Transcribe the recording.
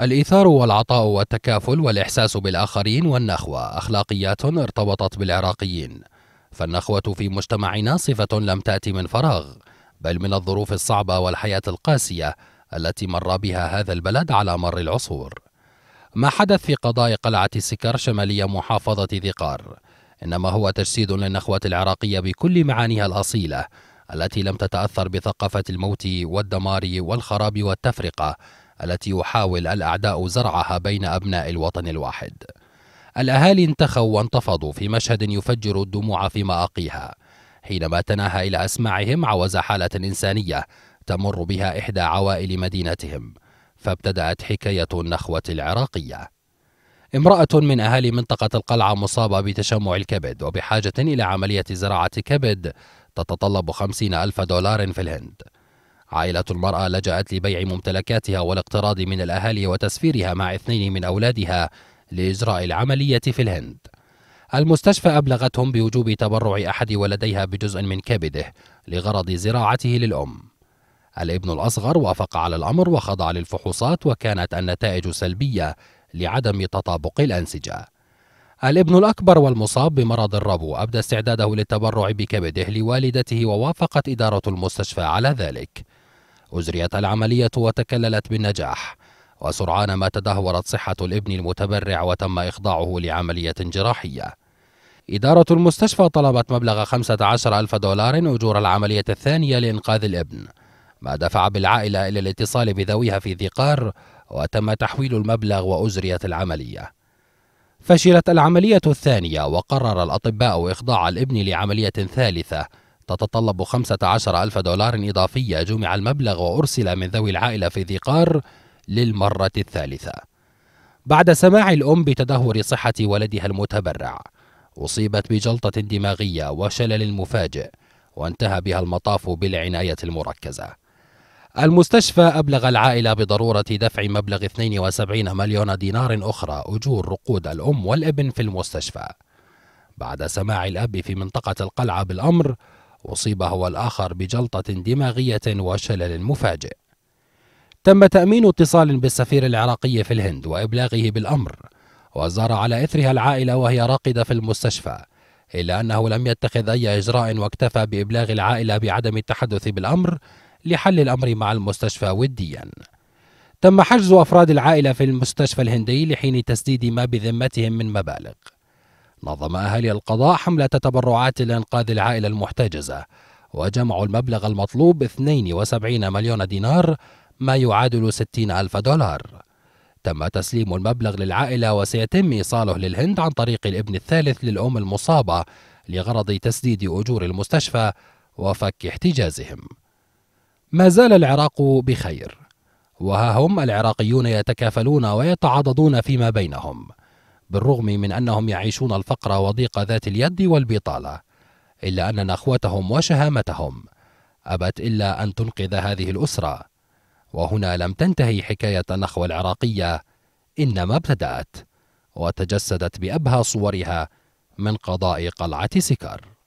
الإيثار والعطاء والتكافل والإحساس بالآخرين والنخوة أخلاقيات ارتبطت بالعراقيين فالنخوة في مجتمعنا صفة لم تأتي من فراغ بل من الظروف الصعبة والحياة القاسية التي مر بها هذا البلد على مر العصور ما حدث في قضاء قلعة السكر شمالية محافظة ذقار إنما هو تجسيد للنخوة العراقية بكل معانيها الأصيلة التي لم تتأثر بثقافة الموت والدمار والخراب والتفرقة التي يحاول الأعداء زرعها بين أبناء الوطن الواحد الأهالي انتخوا وانتفضوا في مشهد يفجر الدموع في مآقيها حينما تناهى إلى أسماعهم عوز حالة إنسانية تمر بها إحدى عوائل مدينتهم فابتدأت حكاية النخوة العراقية امرأة من أهالي منطقة القلعة مصابة بتشمع الكبد وبحاجة إلى عملية زراعة كبد تتطلب خمسين ألف دولار في الهند عائلة المرأة لجأت لبيع ممتلكاتها والاقتراض من الأهالي وتسفيرها مع اثنين من أولادها لإجراء العملية في الهند. المستشفى أبلغتهم بوجوب تبرع أحد ولديها بجزء من كبده لغرض زراعته للأم. الابن الأصغر وافق على الأمر وخضع للفحوصات وكانت النتائج سلبية لعدم تطابق الأنسجة. الابن الأكبر والمصاب بمرض الربو أبدى استعداده للتبرع بكبده لوالدته ووافقت إدارة المستشفى على ذلك. أجريت العملية وتكللت بالنجاح وسرعان ما تدهورت صحة الابن المتبرع وتم إخضاعه لعملية جراحية إدارة المستشفى طلبت مبلغ 15 ألف دولار أجور العملية الثانية لإنقاذ الابن ما دفع بالعائلة إلى الاتصال بذويها في ذي قار وتم تحويل المبلغ وأجريت العملية فشلت العملية الثانية وقرر الأطباء إخضاع الابن لعملية ثالثة تتطلب 15 ألف دولار إضافية جمع المبلغ وأرسل من ذوي العائلة في ذي قار للمرة الثالثة بعد سماع الأم بتدهور صحة ولدها المتبرع أصيبت بجلطة دماغية وشلل مفاجئ وانتهى بها المطاف بالعناية المركزة المستشفى أبلغ العائلة بضرورة دفع مبلغ 72 مليون دينار أخرى أجور رقود الأم والابن في المستشفى بعد سماع الأب في منطقة القلعة بالأمر أصيب هو الآخر بجلطة دماغية وشلل مفاجئ تم تأمين اتصال بالسفير العراقي في الهند وإبلاغه بالأمر وزار على إثرها العائلة وهي راقدة في المستشفى إلا أنه لم يتخذ أي إجراء واكتفى بإبلاغ العائلة بعدم التحدث بالأمر لحل الأمر مع المستشفى وديا تم حجز أفراد العائلة في المستشفى الهندي لحين تسديد ما بذمتهم من مبالغ نظم أهالي القضاء حملة تبرعات لإنقاذ العائلة المحتجزة وجمعوا المبلغ المطلوب 72 مليون دينار ما يعادل 60 ألف دولار تم تسليم المبلغ للعائلة وسيتم إيصاله للهند عن طريق الابن الثالث للأم المصابة لغرض تسديد أجور المستشفى وفك احتجازهم ما زال العراق بخير وها هم العراقيون يتكافلون ويتعاضدون فيما بينهم بالرغم من أنهم يعيشون الفقر وضيق ذات اليد والبطالة إلا ان نخوتهم وشهامتهم أبت إلا أن تنقذ هذه الأسرة وهنا لم تنتهي حكاية النخوة العراقية إنما ابتدأت وتجسدت بأبهى صورها من قضاء قلعة سكر